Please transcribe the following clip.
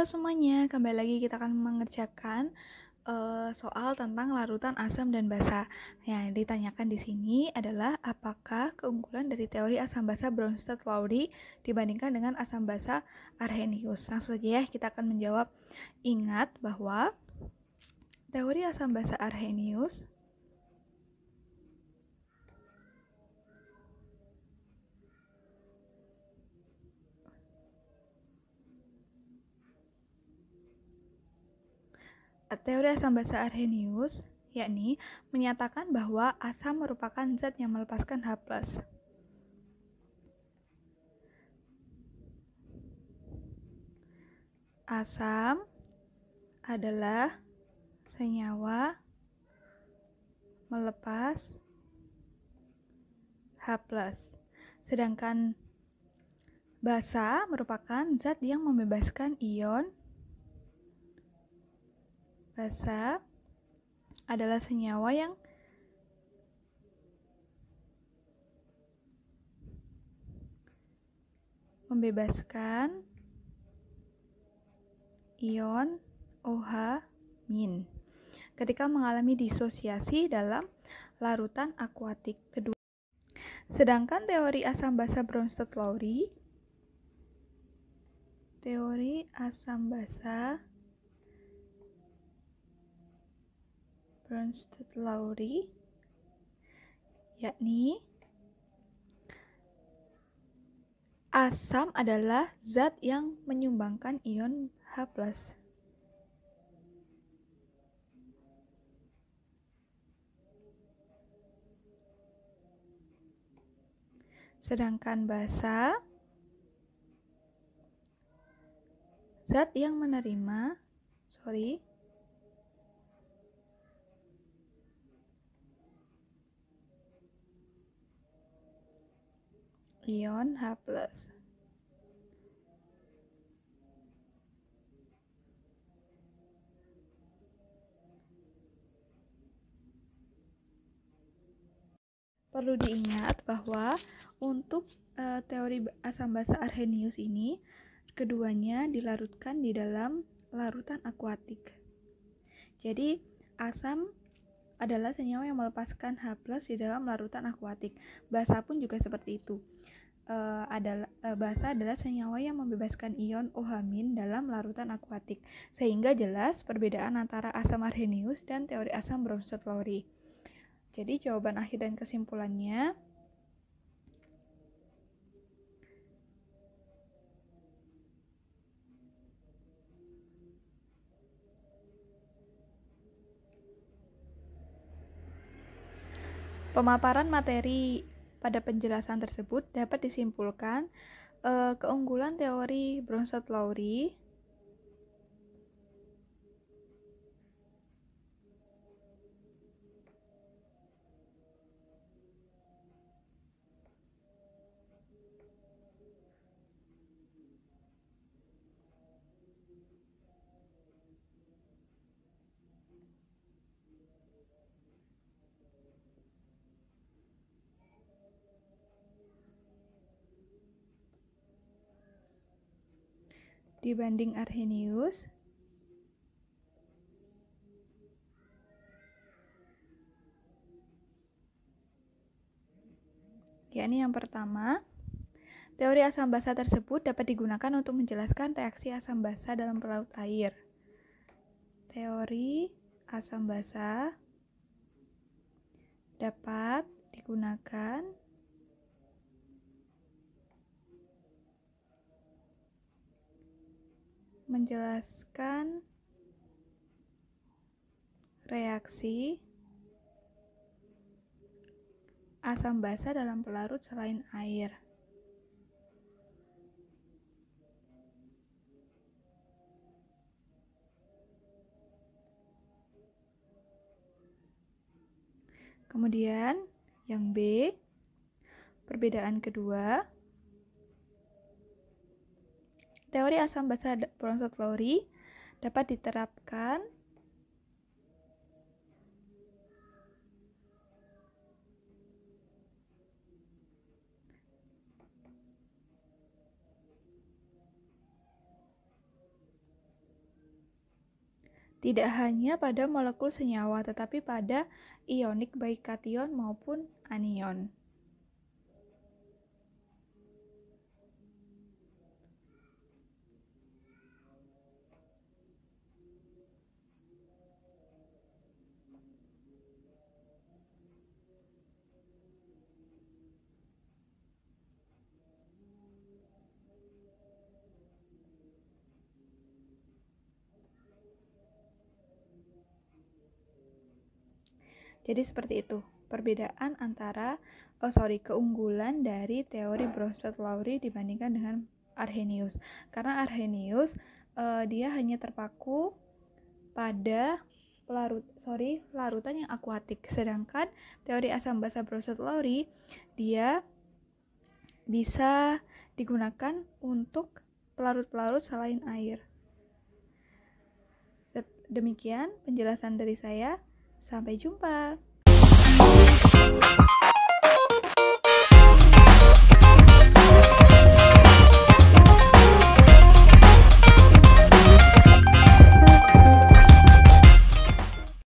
Halo semuanya, kembali lagi kita akan mengerjakan uh, soal tentang larutan asam dan basa. Yang ditanyakan di sini adalah apakah keunggulan dari teori asam basa Bronsted-Lowry dibandingkan dengan asam basa Arrhenius. Langsung saja ya kita akan menjawab. Ingat bahwa teori asam basa Arrhenius teori asam basa Arrhenius, yakni menyatakan bahwa asam merupakan zat yang melepaskan H+. Asam adalah senyawa melepas H+. Sedangkan basa merupakan zat yang membebaskan ion Basa adalah senyawa yang membebaskan ion OH ketika mengalami disosiasi dalam larutan akuatik kedua. Sedangkan teori asam basa Bronsted Lowry teori asam basa Bronsted Lowry yakni asam adalah zat yang menyumbangkan ion H+. Sedangkan basa zat yang menerima sorry ion H+. Perlu diingat bahwa untuk e, teori asam basa Arrhenius ini keduanya dilarutkan di dalam larutan akuatik. Jadi asam adalah senyawa yang melepaskan H+ di dalam larutan akuatik. Basa pun juga seperti itu uh, eh, adalah uh, eh, basa adalah senyawa yang membebaskan ion ohamin dalam larutan akuatik, sehingga jelas perbedaan antara asam arrhenius dan teori asam Bromsted Lowry. Jadi jawaban akhir dan kesimpulannya Pemaparan materi pada penjelasan tersebut dapat disimpulkan eh, keunggulan teori Bronsted-Lowry dibanding Arrhenius? yakni yang pertama, teori asam basa tersebut dapat digunakan untuk menjelaskan reaksi asam basa dalam pelaut air. Teori asam basa dapat digunakan menjelaskan reaksi asam basa dalam pelarut selain air. Kemudian yang B, perbedaan kedua, Teori asam basa Bronsted Lowry dapat diterapkan tidak hanya pada molekul senyawa, tetapi pada ionik baik kation maupun anion. Jadi seperti itu, perbedaan antara, oh sorry, keunggulan dari teori Bronsted-Lowry dibandingkan dengan Arrhenius. Karena Arrhenius uh, dia hanya terpaku pada larut sorry larutan yang akuatik sedangkan teori asam basa Bronsted Lowry dia bisa digunakan untuk pelarut-pelarut selain air demikian penjelasan dari saya Sampai jumpa.